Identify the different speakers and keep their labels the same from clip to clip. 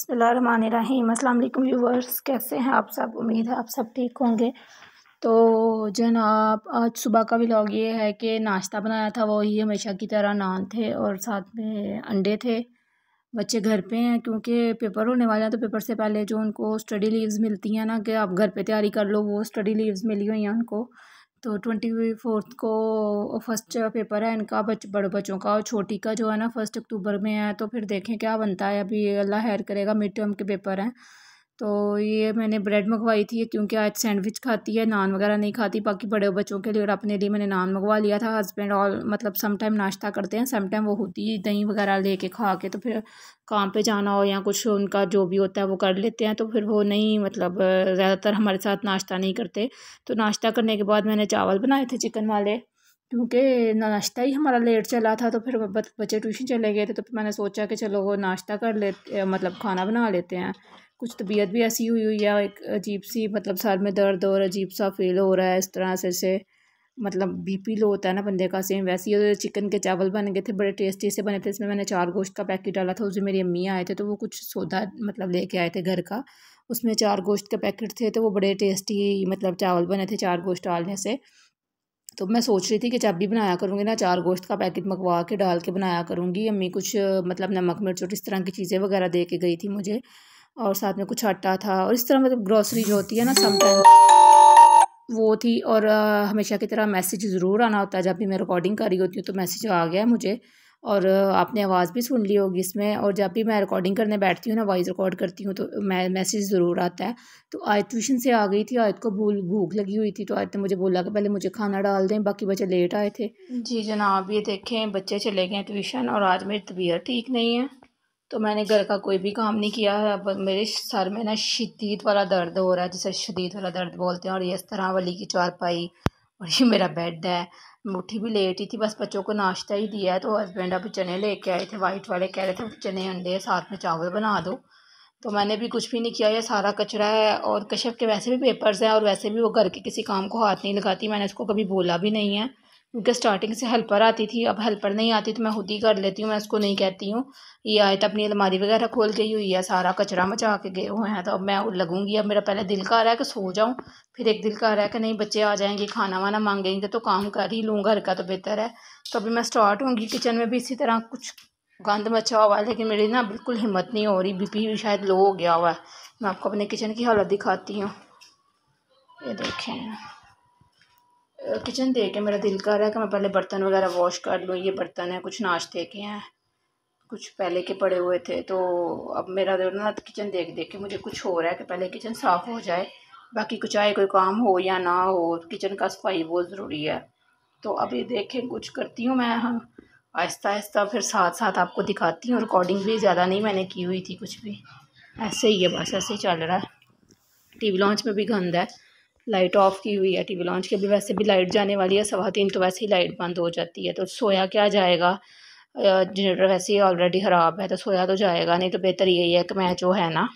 Speaker 1: बसमीम अस्सलाम वालेकुम व्यूवर्स कैसे हैं आप सब उम्मीद है आप सब ठीक होंगे तो जनाब आज सुबह का व्लॉग ये है कि नाश्ता बनाया था वो ही हमेशा की तरह नान थे और साथ में अंडे थे बच्चे घर पे हैं क्योंकि पेपर होने वाले हैं तो पेपर से पहले जो उनको स्टडी लीव्स मिलती हैं ना कि आप घर पे तैयारी कर लो वो स्टडी लीव्स मिली हुई हैं उनको तो ट्वेंटी फोर्थ को फर्स्ट पेपर है इनका बच बड़े बच्चों का और छोटी का जो है ना फर्स्ट अक्टूबर में है तो फिर देखें क्या बनता है अभी अल्लाह हैर करेगा मिड टर्म के पेपर हैं तो ये मैंने ब्रेड मंगवाई थी क्योंकि आज सैंडविच खाती है नान वगैरह नहीं खाती बाकी बड़े बच्चों के लिए और अपने लिए मैंने नान मंगवा लिया था हस्बैंड और मतलब सम टाइम नाश्ता करते हैं सम टाइम वो होती है दही वगैरह लेके खा के तो फिर काम पे जाना हो या कुछ उनका जो भी होता है वो कर लेते हैं तो फिर वो नहीं मतलब ज़्यादातर हमारे साथ नाश्ता नहीं करते तो नाश्ता करने के बाद मैंने चावल बनाए थे चिकन वाले क्योंकि नाश्ता ही हमारा लेट चला था तो फिर बच्चे ट्यूशन चले गए थे तो फिर मैंने सोचा कि चलो वो नाश्ता कर लेते मतलब खाना बना लेते हैं कुछ तबीयत भी ऐसी हुई हुई है एक अजीब सी मतलब सर में दर्द और अजीब सा फील हो रहा है इस तरह से से मतलब बीपी लो होता है ना बंदे का सेम वैसे ही चिकन के चावल बन गए थे बड़े टेस्टी से बने थे इसमें मैंने चार गोश्त का पैकेट डाला था उसमें मेरी अम्मी आए थे तो वो कुछ सौदा मतलब लेके आए थे घर का उसमें चार गोश्त के पैकेट थे तो वो बड़े टेस्टी मतलब चावल बने थे चार गोश्त डालने से तो मैं सोच रही थी कि जब भी बनाया करूँगी ना चार गोश्त का पैकेट मंगवा के डाल के बनाया करूँगी अम्मी कुछ मतलब नमक मिर्च और इस तरह की चीज़ें वगैरह दे के गई थी मुझे और साथ में कुछ आटा था और इस तरह मतलब ग्रॉसरी जो होती है ना समटाइम वो थी और आ, हमेशा की तरह मैसेज ज़रूर आना होता है जब भी मैं रिकॉर्डिंग कर रही होती हूँ तो मैसेज आ गया मुझे और आपने आवाज़ भी सुन ली होगी इसमें और जब भी मैं रिकॉर्डिंग करने बैठती हूँ ना वॉइस रिकॉर्ड करती हूँ तो मैं मैसेज ज़रूर आता है तो आज ट्यूशन से आ गई थी आयत को भूल भूख लगी हुई थी तो आयत ने मुझे बोला कि पहले मुझे खाना डाल दें बाकी बच्चे लेट आए थे जी जनाब ये देखें बच्चे चले गए ट्यूशन और आज मेरी तबीयत ठीक नहीं है तो मैंने घर का कोई भी काम नहीं किया है अब मेरे सर में ना शदीद वाला दर्द हो रहा है जिसे शदीद वाला दर्द बोलते हैं और ये इस तरह वाली की चारपाई और ये मेरा बेड है मुठी भी लेट ही थी बस बच्चों को नाश्ता ही दिया है तो हस्बैंड अब चने लेके आए थे वाइट वाले कह रहे थे चने अंडे साथ में चावल बना दो तो मैंने भी कुछ भी नहीं किया ये सारा कचरा है और कश्यप के वैसे भी पेपर्स हैं और वैसे भी वो घर के किसी काम को हाथ नहीं लगाती मैंने उसको कभी बोला भी नहीं है क्योंकि स्टार्टिंग से हेल्पर आती थी अब हेल्पर नहीं आती तो मैं खुद ही कर लेती हूँ मैं उसको नहीं कहती हूँ ये आए तो अपनी अलमारी वगैरह खोल गई हुई है सारा कचरा मचा के गए हुए हैं तो अब मैं लगूंगी अब मेरा पहले दिल का आ रहा है कि सो जाऊँ फिर एक दिल का आ रहा है कि नहीं बच्चे आ जाएंगे खाना वाना मांगेंगे तो काम कर ही लूँ घर का तो बेहतर है तो अभी मैं स्टार्ट होंगी किचन में भी इसी तरह कुछ गंद मचा हुआ है लेकिन मेरी ना बिल्कुल हिम्मत नहीं हो रही बीपी शायद लो हो गया हुआ है मैं आपको अपने किचन की हालत दिखाती हूँ ये देखें किचन देख के मेरा दिल कर रहा है कि मैं पहले बर्तन वगैरह वॉश कर लूँ ये बर्तन है कुछ नाश्ते के हैं कुछ पहले के पड़े हुए थे तो अब मेरा जो ना किचन देख देख के मुझे कुछ हो रहा है कि पहले किचन साफ़ हो जाए बाकी कुछ आए कोई काम हो या ना हो किचन का सफाई बहुत ज़रूरी है तो अभी देखें कुछ करती हूँ मैं हम आहिस्ता आहिस्ता फिर साथ साथ आपको दिखाती हूँ रिकॉर्डिंग भी ज़्यादा नहीं मैंने की हुई थी कुछ भी ऐसे ही है बस ऐसे ही चल रहा है टी वी लॉन्च में भी गंद है लाइट ऑफ की हुई है टीवी लॉन्च की अभी वैसे भी लाइट जाने वाली है सवा तीन तो वैसे ही लाइट बंद हो जाती है तो सोया क्या जाएगा जनरेटर वैसे ही ऑलरेडी ख़राब है तो सोया तो जाएगा नहीं तो बेहतर यही है कि मैं जो है ना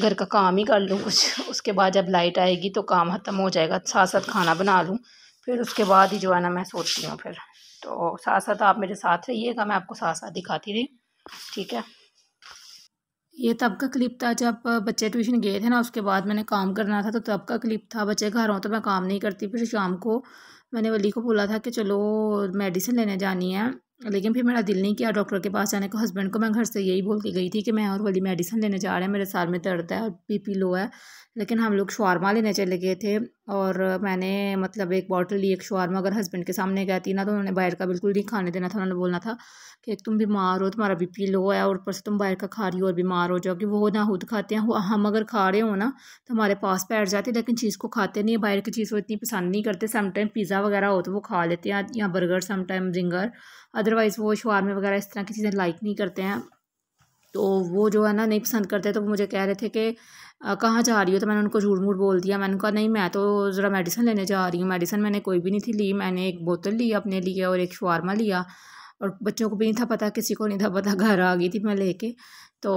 Speaker 1: घर का काम ही कर लूँ कुछ उसके बाद जब लाइट आएगी तो काम ख़त्म हो जाएगा साथ साथ खाना बना लूँ फिर उसके बाद ही जो है ना मैं सोचती हूँ फिर तो साथ साथ आप मेरे साथ रहिएगा मैं आपको साथ साथ दिखाती रही ठीक है ये तब का क्लिप था जब बच्चे ट्यूशन गए थे ना उसके बाद मैंने काम करना था तो तब का क्लिप था बच्चे घर हों तो मैं काम नहीं करती फिर शाम को मैंने वली को बोला था कि चलो मेडिसिन लेने जानी है लेकिन फिर मेरा दिल नहीं किया डॉक्टर के पास जाने को हस्बैंड को मैं घर से यही बोल के गई थी कि मैं और वली मेडिसिन लेने जा रहे हैं मेरे साल में दर्द है और पी लो है लेकिन हम लोग शवारमा लेने चले गए थे और मैंने मतलब एक बॉटल ली एक शवारमा अगर हस्बैंड के सामने गई थी ना तो उन्होंने बाहर का बिल्कुल नहीं खाने देना था उन्होंने बोलना था कि एक तुम बीमार हो तुम्हारा बीपी लो है और ऊपर से तुम बाहर का खा रही हो और बीमार हो जाओगे वो ना खुद खाते हैं हम अगर खा रहे हो ना तो हमारे पास बैठ जाते लेकिन चीज़ को खाते नहीं बाहर की चीज़ को इतनी पसंद नहीं करते समटाइम पिज़्ज़ा वगैरह हो तो वो खा लेते हैं या बर्गर समटाइम जिंगर अदरवाइज़ वो शवारमे वगैरह इस तरह की चीज़ें लाइक नहीं करते हैं तो वो जो है ना नहीं पसंद करते तो मुझे कह रहे थे कि कहाँ जा रही हो तो मैंने उनको झूठ मूठ बोल दिया मैंने कहा नहीं मैं तो ज़रा मेडिसिन लेने जा रही हूँ मेडिसिन मैंने कोई भी नहीं थी ली मैंने एक बोतल ली अपने लिए और एक शवारमा लिया और बच्चों को भी नहीं था पता किसी को नहीं था पता घर आ गई थी मैं लेके तो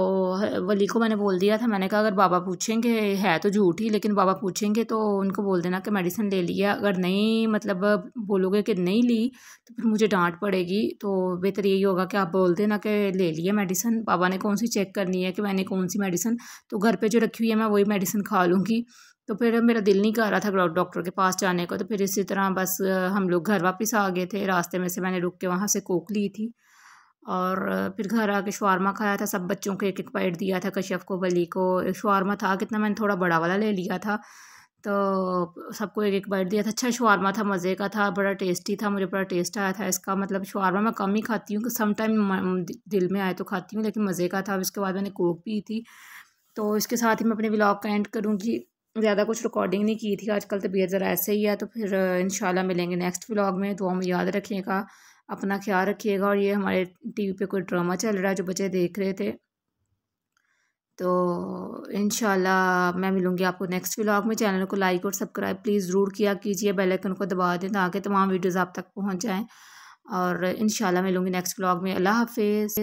Speaker 1: वली को मैंने बोल दिया था मैंने कहा अगर बाबा पूछेंगे है तो झूठ ही लेकिन बाबा पूछेंगे तो उनको बोल देना कि मेडिसिन ले लिया अगर नहीं मतलब बोलोगे कि नहीं ली तो फिर मुझे डांट पड़ेगी तो बेहतर यही होगा कि आप बोल देना कि ले लिया मेडिसिन बाबा ने कौन सी चेक करनी है कि मैंने कौन सी मेडिसिन तो घर पर जो रखी हुई है मैं वही मेडिसिन खा लूँगी तो फिर मेरा दिल नहीं कर रहा था डॉक्टर के पास जाने को तो फिर इसी तरह बस हम लोग घर वापस आ गए थे रास्ते में से मैंने रुक के वहाँ से कोक ली थी और फिर घर आके शवारमा खाया था सब बच्चों को एक एक पैट दिया था कश्यप को वली को शवारमा था कितना मैंने थोड़ा बड़ा वाला ले लिया था तो सबको एक एक बाइट दिया था अच्छा शवारमा था मज़े का था बड़ा टेस्टी था मुझे बड़ा टेस्ट आया था इसका मतलब शवारमा मैं कम ही खाती हूँ समटाइम दिल में आए तो खाती हूँ लेकिन मज़े का था उसके बाद मैंने कोक पी थी तो इसके साथ ही मैं अपने ब्लॉग का एंड करूँगी ज़्यादा कुछ रिकॉर्डिंग नहीं की थी आजकल तबीयत ज़रा ऐसे ही है तो फिर इन मिलेंगे नेक्स्ट व्लॉग में तो हम याद रखिएगा अपना ख्याल रखिएगा और ये हमारे टी वी कोई ड्रामा चल रहा है जो बच्चे देख रहे थे तो इन मैं मिलूँगी आपको नेक्स्ट व्लॉग में चैनल को लाइक और सब्सक्राइब प्लीज़ ज़रूर किया कीजिए बेल आइकन को दबा दें ताकि तमाम वीडियोज़ आप तक पहुँच जाएँ और इन मिलूँगी नेक्स्ट व्लॉग में अल्लाह हाफिज़